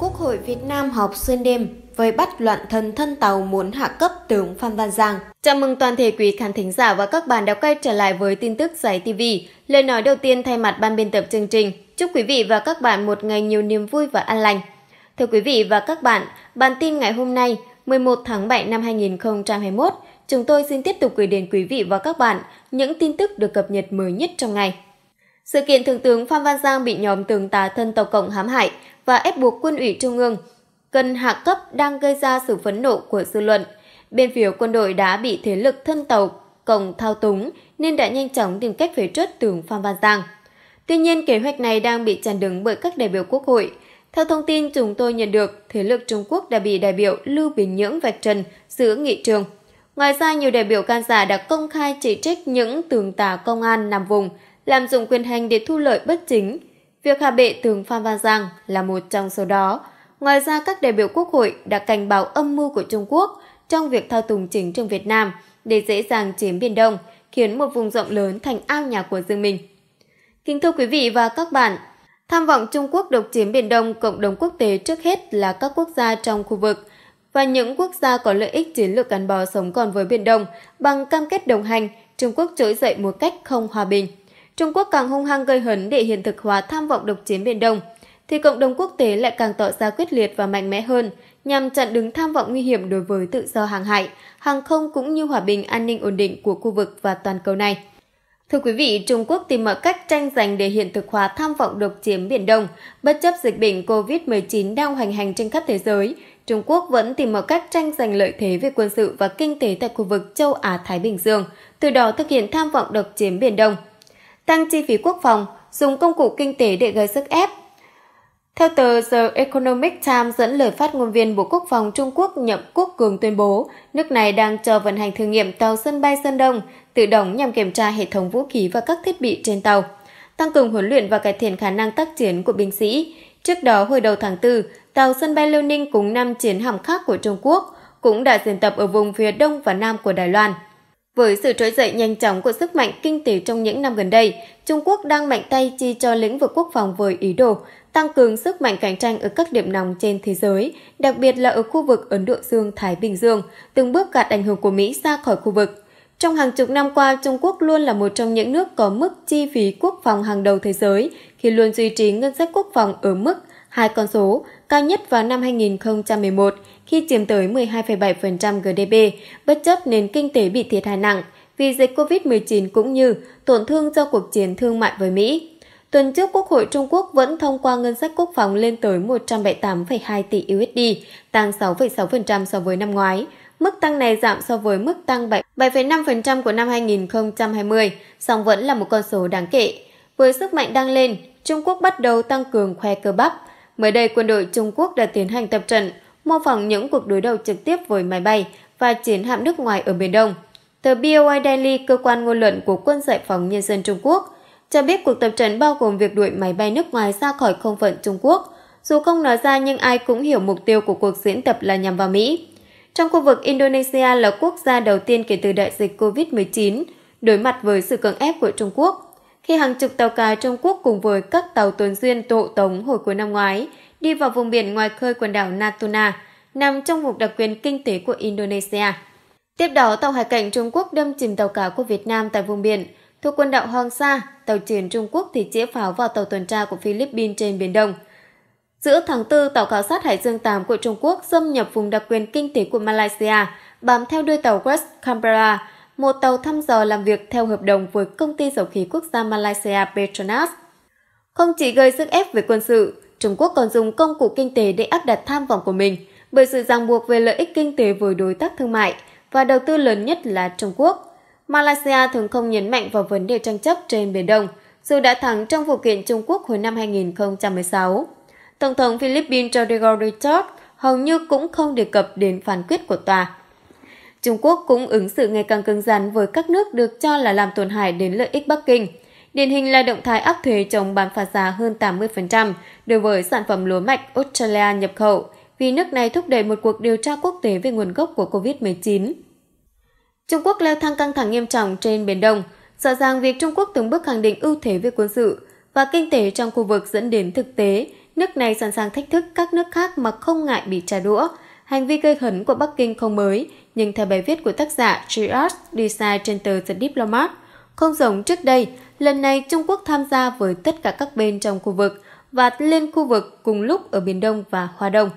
Quốc hội Việt Nam họp xuyên đêm với bắt loạn thần thân tàu muốn hạ cấp tướng Phan Văn Giang. Chào mừng toàn thể quý khán thính giả và các bạn đã quay trở lại với tin tức giải TV. Lời nói đầu tiên thay mặt ban biên tập chương trình, chúc quý vị và các bạn một ngày nhiều niềm vui và an lành. Thưa quý vị và các bạn, bản tin ngày hôm nay, 11 tháng 7 năm 2021 chúng tôi xin tiếp tục gửi đến quý vị và các bạn những tin tức được cập nhật mới nhất trong ngày. Sự kiện Thượng tướng Phan Văn Giang bị nhóm tường tà thân Tàu Cộng hãm hại và ép buộc quân ủy Trung ương cần hạ cấp đang gây ra sự phấn nộ của dư luận. Bên phía quân đội đã bị thế lực thân Tàu Cộng thao túng nên đã nhanh chóng tìm cách phế truất tướng Phan Văn Giang. Tuy nhiên, kế hoạch này đang bị chặn đứng bởi các đại biểu quốc hội. Theo thông tin chúng tôi nhận được, thế lực Trung Quốc đã bị đại biểu Lưu Bình Nhưỡng vạch trần giữa nghị trường Ngoài ra, nhiều đại biểu can giả đã công khai chỉ trích những tường tà công an nằm vùng, làm dụng quyền hành để thu lợi bất chính. Việc hạ bệ tường Phan Văn Giang là một trong số đó. Ngoài ra, các đại biểu quốc hội đã cảnh báo âm mưu của Trung Quốc trong việc thao túng chính trường Việt Nam để dễ dàng chiếm Biển Đông, khiến một vùng rộng lớn thành ao nhà của riêng mình. Kính thưa quý vị và các bạn, tham vọng Trung Quốc độc chiếm Biển Đông cộng đồng quốc tế trước hết là các quốc gia trong khu vực – và những quốc gia có lợi ích chiến lược gắn bó sống còn với Biển Đông bằng cam kết đồng hành, Trung Quốc trỗi dậy một cách không hòa bình. Trung Quốc càng hung hăng gây hấn để hiện thực hóa tham vọng độc chiếm Biển Đông, thì cộng đồng quốc tế lại càng tỏ ra quyết liệt và mạnh mẽ hơn nhằm chặn đứng tham vọng nguy hiểm đối với tự do hàng hải, hàng không cũng như hòa bình an ninh ổn định của khu vực và toàn cầu này. Thưa quý vị, Trung Quốc tìm mọi cách tranh giành để hiện thực hóa tham vọng độc chiếm Biển Đông, bất chấp dịch bệnh COVID-19 đang hoành hành trên khắp thế giới – Trung Quốc vẫn tìm mọi cách tranh giành lợi thế về quân sự và kinh tế tại khu vực châu Á-Thái Bình Dương, từ đó thực hiện tham vọng độc chiếm Biển Đông. Tăng chi phí quốc phòng, dùng công cụ kinh tế để gây sức ép. Theo tờ The Economic Times dẫn lời phát ngôn viên Bộ Quốc phòng Trung Quốc Nhậm Quốc Cường tuyên bố, nước này đang cho vận hành thử nghiệm tàu sân bay Sơn Đông, tự động nhằm kiểm tra hệ thống vũ khí và các thiết bị trên tàu, tăng cường huấn luyện và cải thiện khả năng tác chiến của binh sĩ. Trước đó, hồi đầu tháng 4, tàu sân bay Liêu Ninh cùng 5 chiến hạm khác của Trung Quốc cũng đã diễn tập ở vùng phía đông và nam của Đài Loan. Với sự trỗi dậy nhanh chóng của sức mạnh kinh tế trong những năm gần đây, Trung Quốc đang mạnh tay chi cho lĩnh vực quốc phòng với ý đồ tăng cường sức mạnh cạnh tranh ở các điểm nóng trên thế giới, đặc biệt là ở khu vực Ấn Độ Dương-Thái Bình Dương, từng bước gạt ảnh hưởng của Mỹ ra khỏi khu vực. Trong hàng chục năm qua, Trung Quốc luôn là một trong những nước có mức chi phí quốc phòng hàng đầu thế giới khi luôn duy trì ngân sách quốc phòng ở mức hai con số cao nhất vào năm 2011 khi chiếm tới 12,7% GDP, bất chấp nền kinh tế bị thiệt hại nặng vì dịch COVID-19 cũng như tổn thương do cuộc chiến thương mại với Mỹ. Tuần trước, Quốc hội Trung Quốc vẫn thông qua ngân sách quốc phòng lên tới 178,2 tỷ USD, tăng 6,6% so với năm ngoái. Mức tăng này giảm so với mức tăng 7,5% của năm 2020, song vẫn là một con số đáng kể. Với sức mạnh đang lên, Trung Quốc bắt đầu tăng cường khoe cơ bắp, Mới đây, quân đội Trung Quốc đã tiến hành tập trận, mô phỏng những cuộc đối đầu trực tiếp với máy bay và chiến hạm nước ngoài ở Biển Đông. Tờ BOI Daily, cơ quan ngôn luận của Quân Giải phóng Nhân dân Trung Quốc, cho biết cuộc tập trận bao gồm việc đuổi máy bay nước ngoài ra khỏi không phận Trung Quốc. Dù không nói ra nhưng ai cũng hiểu mục tiêu của cuộc diễn tập là nhằm vào Mỹ. Trong khu vực Indonesia là quốc gia đầu tiên kể từ đại dịch COVID-19 đối mặt với sự cưỡng ép của Trung Quốc – khi hàng chục tàu cá Trung Quốc cùng với các tàu tuần duyên tụ tống hồi cuối năm ngoái đi vào vùng biển ngoài khơi quần đảo Natuna, nằm trong vùng đặc quyền kinh tế của Indonesia. Tiếp đó, tàu hải cảnh Trung Quốc đâm chìm tàu cá của Việt Nam tại vùng biển thuộc quần đảo Hoàng Sa, tàu chiến Trung Quốc thì chĩa pháo vào tàu tuần tra của Philippines trên Biển Đông. Giữa tháng 4, tàu khảo sát Hải Dương 8 của Trung Quốc xâm nhập vùng đặc quyền kinh tế của Malaysia, bám theo đuôi tàu West Canberra một tàu thăm dò làm việc theo hợp đồng với công ty dầu khí quốc gia Malaysia Petronas. Không chỉ gây sức ép về quân sự, Trung Quốc còn dùng công cụ kinh tế để áp đặt tham vọng của mình bởi sự ràng buộc về lợi ích kinh tế với đối tác thương mại và đầu tư lớn nhất là Trung Quốc. Malaysia thường không nhấn mạnh vào vấn đề tranh chấp trên Biển Đông, dù đã thắng trong vụ kiện Trung Quốc hồi năm 2016. Tổng thống Philippines Rodrigo Duterte hầu như cũng không đề cập đến phán quyết của tòa Trung Quốc cũng ứng xử ngày càng cứng rắn với các nước được cho là làm tổn hại đến lợi ích Bắc Kinh. Điển hình là động thái áp thuế chống bán phá giá hơn 80% đối với sản phẩm lúa mạch Australia nhập khẩu, vì nước này thúc đẩy một cuộc điều tra quốc tế về nguồn gốc của COVID-19. Trung Quốc leo thang căng thẳng nghiêm trọng trên Biển Đông. Rõ ràng việc Trung Quốc từng bước khẳng định ưu thế về quân sự và kinh tế trong khu vực dẫn đến thực tế, nước này sẵn sàng thách thức các nước khác mà không ngại bị trả đũa. Hành vi gây hấn của Bắc Kinh không mới, nhưng theo bài viết của tác giả Trias Design trên tờ The Diplomat, không giống trước đây, lần này Trung Quốc tham gia với tất cả các bên trong khu vực và lên khu vực cùng lúc ở Biển Đông và Hoa Đông.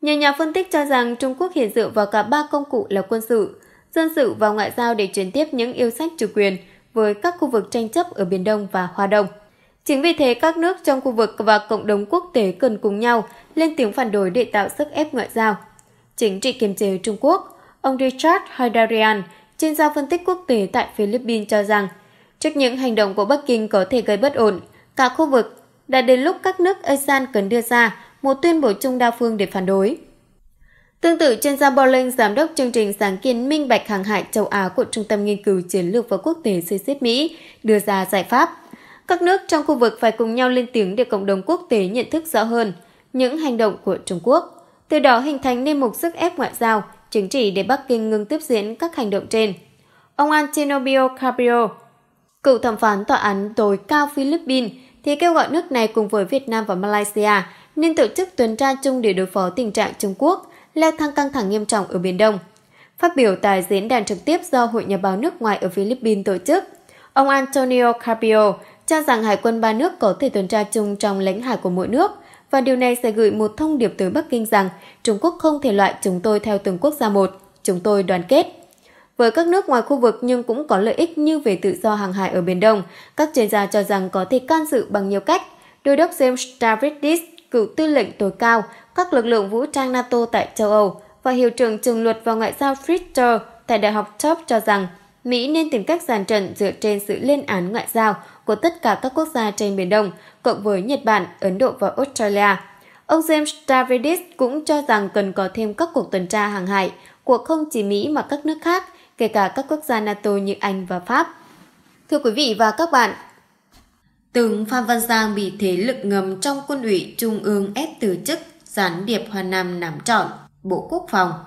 Nhiều nhà phân tích cho rằng Trung Quốc hiện dựa vào cả ba công cụ là quân sự, dân sự và ngoại giao để truyền tiếp những yêu sách chủ quyền với các khu vực tranh chấp ở Biển Đông và Hoa Đông. Chính vì thế, các nước trong khu vực và cộng đồng quốc tế cần cùng nhau lên tiếng phản đối để tạo sức ép ngoại giao. Chính trị kiềm chế Trung Quốc Ông Richard Haidarian, chuyên gia phân tích quốc tế tại Philippines cho rằng, trước những hành động của Bắc Kinh có thể gây bất ổn, cả khu vực đã đến lúc các nước ASEAN cần đưa ra một tuyên bố chung đa phương để phản đối. Tương tự, chuyên gia Bolling, giám đốc chương trình sáng kiến minh bạch hàng hải châu Á của Trung tâm Nghiên cứu Chiến lược và Quốc tế CCIP Mỹ, đưa ra giải pháp. Các nước trong khu vực phải cùng nhau lên tiếng để cộng đồng quốc tế nhận thức rõ hơn những hành động của Trung Quốc, từ đó hình thành nên một sức ép ngoại giao chứng chỉ để Bắc Kinh ngừng tiếp diễn các hành động trên. Ông Antonio Cabrio, cựu thẩm phán tòa án tối cao Philippines, thì kêu gọi nước này cùng với Việt Nam và Malaysia nên tổ chức tuần tra chung để đối phó tình trạng Trung Quốc leo thang căng thẳng nghiêm trọng ở Biển Đông. Phát biểu tại diễn đàn trực tiếp do Hội Nhà báo nước ngoài ở Philippines tổ chức, ông Antonio Carpio cho rằng hải quân ba nước có thể tuần tra chung trong lãnh hải của mỗi nước và điều này sẽ gửi một thông điệp tới Bắc Kinh rằng Trung Quốc không thể loại chúng tôi theo từng quốc gia một, chúng tôi đoàn kết. Với các nước ngoài khu vực nhưng cũng có lợi ích như về tự do hàng hải ở Biển Đông, các chuyên gia cho rằng có thể can dự bằng nhiều cách. Đô đốc James Stavridis, cựu tư lệnh tối cao, các lực lượng vũ trang NATO tại châu Âu và hiệu trưởng trường luật và ngoại giao Fritzer tại Đại học Tufts cho rằng Mỹ nên tìm cách giàn trận dựa trên sự lên án ngoại giao của tất cả các quốc gia trên Biển Đông cộng với Nhật Bản, Ấn Độ và Australia. Ông James Stavridis cũng cho rằng cần có thêm các cuộc tuần tra hàng hải của không chỉ Mỹ mà các nước khác, kể cả các quốc gia NATO như Anh và Pháp. Thưa quý vị và các bạn, tướng Phan Văn Giang bị thế lực ngầm trong quân ủy Trung ương ép từ chức, gián điệp Hoa Nam nắm trọn, Bộ Quốc phòng –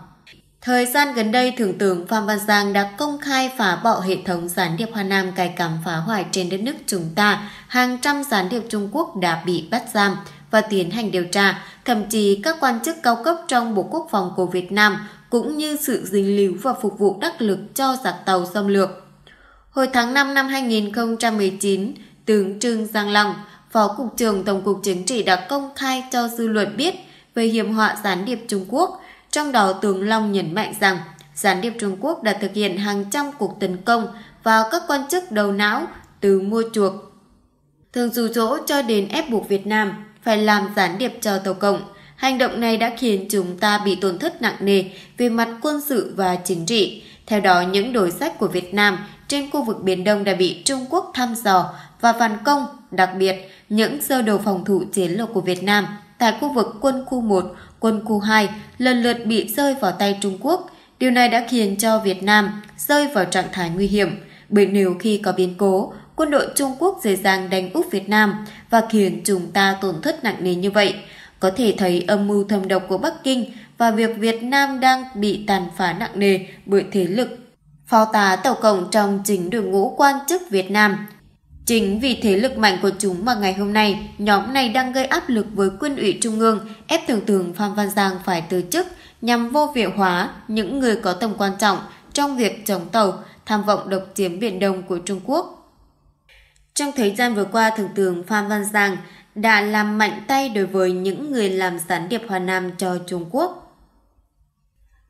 Thời gian gần đây, Thượng tướng Phạm Văn Giang đã công khai phá bỏ hệ thống gián điệp Hoa Nam cài cắm phá hoại trên đất nước chúng ta. Hàng trăm gián điệp Trung Quốc đã bị bắt giam và tiến hành điều tra. Thậm chí các quan chức cao cấp trong Bộ Quốc phòng của Việt Nam cũng như sự dính líu và phục vụ đắc lực cho giặc tàu xâm lược. Hồi tháng 5 năm 2019, tướng Trương Giang Long, Phó Cục trưởng Tổng cục Chính trị đã công khai cho dư luận biết về hiểm họa gián điệp Trung Quốc – trong đó Tường Long nhấn mạnh rằng gián điệp Trung Quốc đã thực hiện hàng trăm cuộc tấn công vào các quan chức đầu não từ mua chuộc. Thường dù dỗ cho đến ép buộc Việt Nam phải làm gián điệp cho Tàu Cộng. Hành động này đã khiến chúng ta bị tổn thất nặng nề về mặt quân sự và chính trị. Theo đó, những đối sách của Việt Nam trên khu vực Biển Đông đã bị Trung Quốc thăm dò và phản công, đặc biệt những sơ đồ phòng thủ chiến lược của Việt Nam tại khu vực quân khu 1 quân khu 2 lần lượt bị rơi vào tay Trung Quốc. Điều này đã khiến cho Việt Nam rơi vào trạng thái nguy hiểm, bởi nếu khi có biến cố, quân đội Trung Quốc dễ dàng đánh úp Việt Nam và khiến chúng ta tổn thất nặng nề như vậy. Có thể thấy âm mưu thâm độc của Bắc Kinh và việc Việt Nam đang bị tàn phá nặng nề bởi thế lực. Phó tá tổng Cộng trong chính đội ngũ quan chức Việt Nam Chính vì thế lực mạnh của chúng mà ngày hôm nay, nhóm này đang gây áp lực với quân ủy trung ương, ép tưởng tượng Phạm Văn Giang phải từ chức nhằm vô hiệu hóa những người có tầm quan trọng trong việc chống tàu, tham vọng độc chiếm Biển Đông của Trung Quốc. Trong thời gian vừa qua, Thượng tướng Phan Văn Giang đã làm mạnh tay đối với những người làm gián điệp Hoa Nam cho Trung Quốc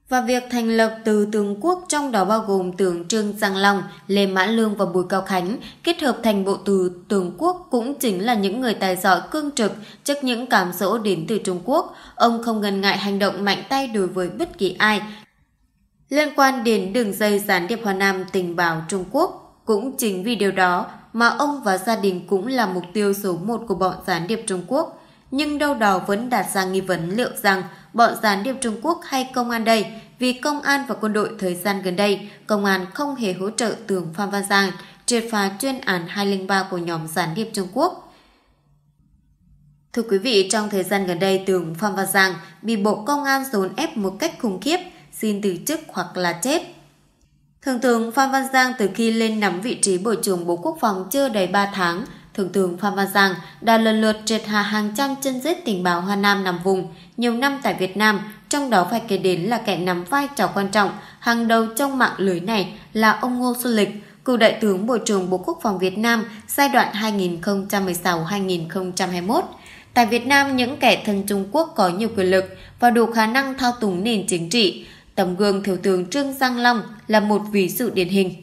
và việc thành lập từ tướng quốc trong đó bao gồm tướng Trương Giang Long, Lê mã Lương và Bùi Cao Khánh kết hợp thành bộ từ tướng quốc cũng chính là những người tài giỏi cương trực trước những cám dỗ đến từ Trung Quốc. Ông không ngần ngại hành động mạnh tay đối với bất kỳ ai. Liên quan đến đường dây gián điệp Hoa Nam tình báo Trung Quốc, cũng chính vì điều đó mà ông và gia đình cũng là mục tiêu số một của bọn gián điệp Trung Quốc – nhưng đâu đó vẫn đặt ra nghi vấn liệu rằng bọn gián điệp Trung Quốc hay công an đây, vì công an và quân đội thời gian gần đây, công an không hề hỗ trợ tướng Phan Văn Giang triệt phá chuyên án 203 của nhóm gián điệp Trung Quốc. Thưa quý vị, trong thời gian gần đây, tướng Phan Văn Giang bị Bộ Công an dồn ép một cách khủng khiếp, xin từ chức hoặc là chết. Thường thường, Phan Văn Giang từ khi lên nắm vị trí Bộ trưởng Bộ Quốc phòng chưa đầy 3 tháng, Thượng tướng Phạm Văn Giang đã lần lượt triệt hạ hàng trăm chân rết tình báo Hoa Nam nằm vùng nhiều năm tại Việt Nam, trong đó phải kể đến là kẻ nắm vai trò quan trọng hàng đầu trong mạng lưới này là ông Ngô Xuân Lịch, cựu đại tướng Bộ trưởng Bộ Quốc phòng Việt Nam giai đoạn 2016-2021. Tại Việt Nam, những kẻ thân Trung Quốc có nhiều quyền lực và đủ khả năng thao túng nền chính trị. Tấm gương Thiếu tướng Trương Giang Long là một ví dụ điển hình.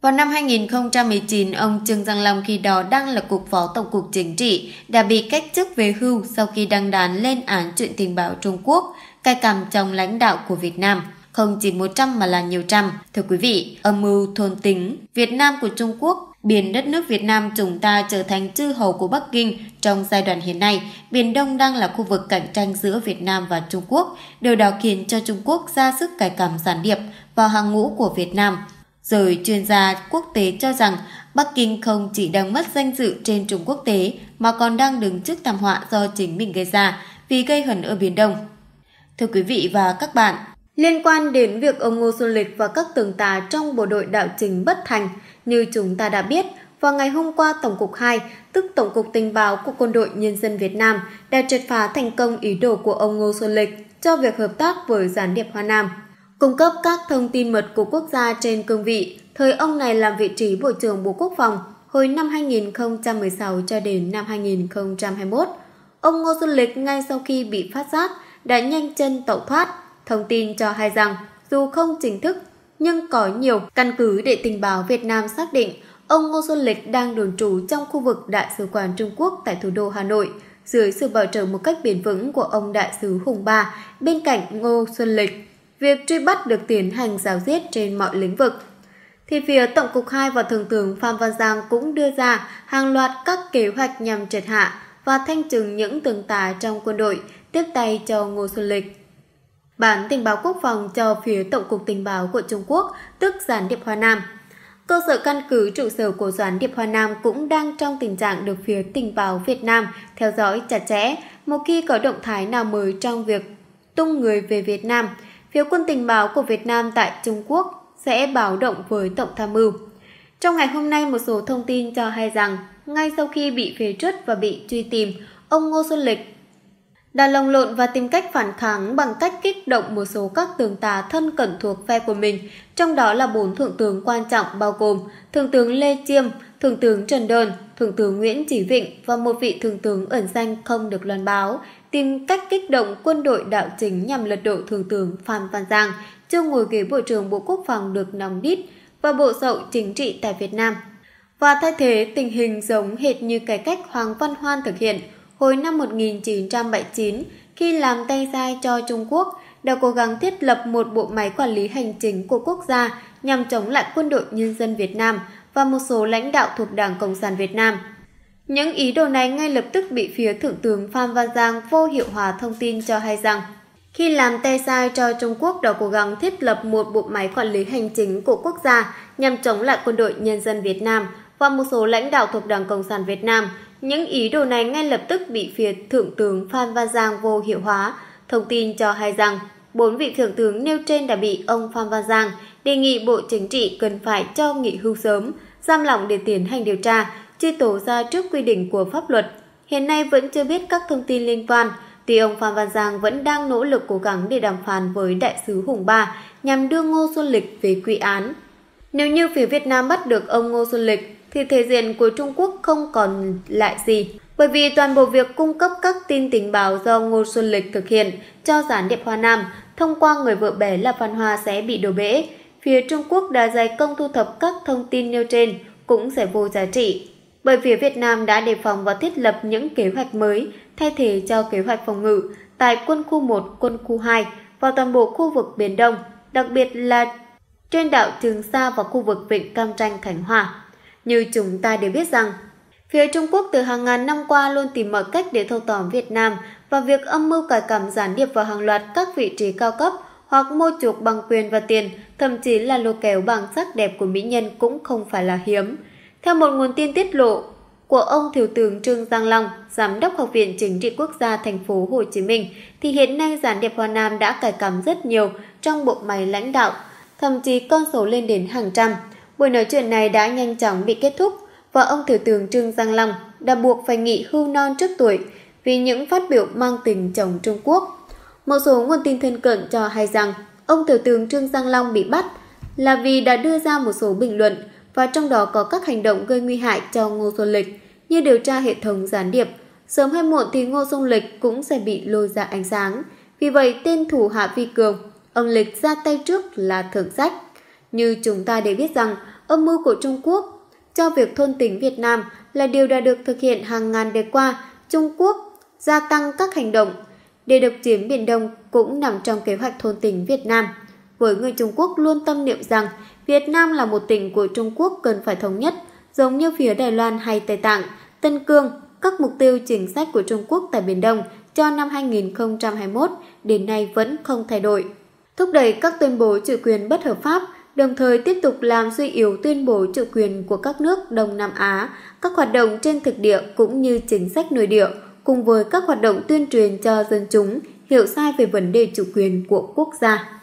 Vào năm 2019, ông Trương Giang Long khi đó đang là cục phó tổng cục chính trị, đã bị cách chức về hưu sau khi đăng đàn lên án chuyện tình báo Trung Quốc, cai cằm trong lãnh đạo của Việt Nam không chỉ 100 mà là nhiều trăm. Thưa quý vị, âm mưu thôn tính, Việt Nam của Trung Quốc biến đất nước Việt Nam chúng ta trở thành chư hầu của Bắc Kinh trong giai đoạn hiện nay, Biển Đông đang là khu vực cạnh tranh giữa Việt Nam và Trung Quốc. Điều đó khiến cho Trung Quốc ra sức cải cảm gián điệp vào hàng ngũ của Việt Nam. Rồi chuyên gia quốc tế cho rằng Bắc Kinh không chỉ đang mất danh dự trên trường quốc tế mà còn đang đứng trước thảm họa do chính mình gây ra vì gây hấn ở Biển Đông. Thưa quý vị và các bạn, liên quan đến việc ông Ngô Xuân Lịch và các tường tá trong bộ đội đảo chính bất thành, như chúng ta đã biết, vào ngày hôm qua Tổng cục 2, tức Tổng cục Tình báo của Quân đội Nhân dân Việt Nam đã triệt phá thành công ý đồ của ông Ngô Xuân Lịch cho việc hợp tác với gián điệp Hoa Nam cung cấp các thông tin mật của quốc gia trên cương vị, thời ông này làm vị trí Bộ trưởng Bộ Quốc phòng hồi năm 2016 cho đến năm 2021. Ông Ngô Xuân Lịch ngay sau khi bị phát giác đã nhanh chân tẩu thoát, thông tin cho hay rằng dù không chính thức nhưng có nhiều căn cứ để tình báo Việt Nam xác định ông Ngô Xuân Lịch đang đồn trú trong khu vực Đại sứ quán Trung Quốc tại thủ đô Hà Nội dưới sự bảo trợ một cách bền vững của ông Đại sứ Hùng Ba bên cạnh Ngô Xuân Lịch việc truy bắt được tiến hành giáo diết trên mọi lĩnh vực. Thì phía Tổng cục 2 và Thường tướng Phan Văn Giang cũng đưa ra hàng loạt các kế hoạch nhằm triệt hạ và thanh trừng những tường tá trong quân đội tiếp tay cho Ngô Xuân Lịch. Bản tình báo quốc phòng cho phía Tổng cục Tình báo của Trung Quốc, tức Gián điệp Hoa Nam. Cơ sở căn cứ trụ sở của Gián điệp Hoa Nam cũng đang trong tình trạng được phía tình báo Việt Nam theo dõi chặt chẽ một khi có động thái nào mới trong việc tung người về Việt Nam – phiếu quân tình báo của Việt Nam tại Trung Quốc sẽ báo động với Tổng tham mưu. Trong ngày hôm nay, một số thông tin cho hay rằng, ngay sau khi bị phế truất và bị truy tìm, ông Ngô Xuân Lịch đã lồng lộn và tìm cách phản kháng bằng cách kích động một số các tướng tá thân cận thuộc phe của mình, trong đó là bốn thượng tướng quan trọng bao gồm Thượng tướng Lê Chiêm, Thượng tướng Trần Đơn, Thượng tướng Nguyễn Chỉ Vịnh và một vị Thượng tướng ẩn danh không được loan báo, tìm cách kích động quân đội đạo chính nhằm lật đổ Thượng tướng Phan Văn Giang, chưa ngồi ghế Bộ trưởng Bộ Quốc phòng được nóng đít và Bộ sậu Chính trị tại Việt Nam. Và thay thế tình hình giống hệt như cải cách Hoàng Văn Hoan thực hiện – hồi năm 1979 khi làm tay sai cho Trung Quốc đã cố gắng thiết lập một bộ máy quản lý hành chính của quốc gia nhằm chống lại quân đội nhân dân Việt Nam và một số lãnh đạo thuộc Đảng Cộng sản Việt Nam. Những ý đồ này ngay lập tức bị phía Thượng tướng Phan Văn Giang vô hiệu hóa thông tin cho hay rằng khi làm tay sai cho Trung Quốc đã cố gắng thiết lập một bộ máy quản lý hành chính của quốc gia nhằm chống lại quân đội nhân dân Việt Nam và một số lãnh đạo thuộc Đảng Cộng sản Việt Nam – những ý đồ này ngay lập tức bị phía Thượng tướng Phan Văn Giang vô hiệu hóa, thông tin cho hay rằng bốn vị thượng tướng nêu trên đã bị ông Phan Văn Giang đề nghị Bộ Chính trị cần phải cho nghỉ hưu sớm, giam lỏng để tiến hành điều tra, truy tố ra trước quy định của pháp luật. Hiện nay vẫn chưa biết các thông tin liên quan, Tuy ông Phan Văn Giang vẫn đang nỗ lực cố gắng để đàm phán với đại sứ Hùng Ba nhằm đưa Ngô Xuân Lịch về quy án. Nếu như phía Việt Nam bắt được ông Ngô Xuân Lịch, thì thể diện của Trung Quốc không còn lại gì. Bởi vì toàn bộ việc cung cấp các tin tình báo do Ngô Xuân Lịch thực hiện cho gián điệp Hoa Nam thông qua người vợ bé là Phan Hoa sẽ bị đổ bể. Phía Trung Quốc đã dày công thu thập các thông tin nêu trên cũng sẽ vô giá trị. Bởi phía Việt Nam đã đề phòng và thiết lập những kế hoạch mới thay thế cho kế hoạch phòng ngự tại quân khu 1, quân khu 2 và toàn bộ khu vực Biển Đông, đặc biệt là trên đảo Trường Sa và khu vực Vịnh Cam Tranh Khánh Hòa. Như chúng ta đều biết rằng, phía Trung Quốc từ hàng ngàn năm qua luôn tìm mọi cách để thâu tóm Việt Nam và việc âm mưu cải cảm gián điệp vào hàng loạt các vị trí cao cấp hoặc mua chuộc bằng quyền và tiền, thậm chí là lôi kéo bằng sắc đẹp của mỹ nhân cũng không phải là hiếm. Theo một nguồn tin tiết lộ của ông Thiếu tướng Trương Giang Long, Giám đốc Học viện Chính trị Quốc gia thành phố Hồ Chí Minh, thì hiện nay gián điệp Hoa Nam đã cải cắm rất nhiều trong bộ máy lãnh đạo, thậm chí con số lên đến hàng trăm. Buổi nói chuyện này đã nhanh chóng bị kết thúc và ông Thừa Tường Trương Giang Long đã buộc phải nghỉ hưu non trước tuổi vì những phát biểu mang tình chồng Trung Quốc. Một số nguồn tin thân cận cho hay rằng ông Thừa Tường Trương Giang Long bị bắt là vì đã đưa ra một số bình luận và trong đó có các hành động gây nguy hại cho Ngô Xuân Lịch như điều tra hệ thống gián điệp. Sớm hay muộn thì Ngô Xuân Lịch cũng sẽ bị lôi ra ánh sáng. Vì vậy tên thủ hạ Vi Cường, ông Lịch ra tay trước là thượng sách như chúng ta đều biết rằng âm mưu của Trung Quốc cho việc thôn tính Việt Nam là điều đã được thực hiện hàng ngàn đời qua. Trung Quốc gia tăng các hành động để độc chiếm Biển Đông cũng nằm trong kế hoạch thôn tính Việt Nam. Với người Trung Quốc luôn tâm niệm rằng Việt Nam là một tỉnh của Trung Quốc cần phải thống nhất, giống như phía Đài Loan hay Tây Tạng, Tân Cương, các mục tiêu chính sách của Trung Quốc tại Biển Đông cho năm 2021 đến nay vẫn không thay đổi. Thúc đẩy các tuyên bố chủ quyền bất hợp pháp đồng thời tiếp tục làm suy yếu tuyên bố chủ quyền của các nước Đông Nam Á, các hoạt động trên thực địa cũng như chính sách nội địa, cùng với các hoạt động tuyên truyền cho dân chúng hiểu sai về vấn đề chủ quyền của quốc gia.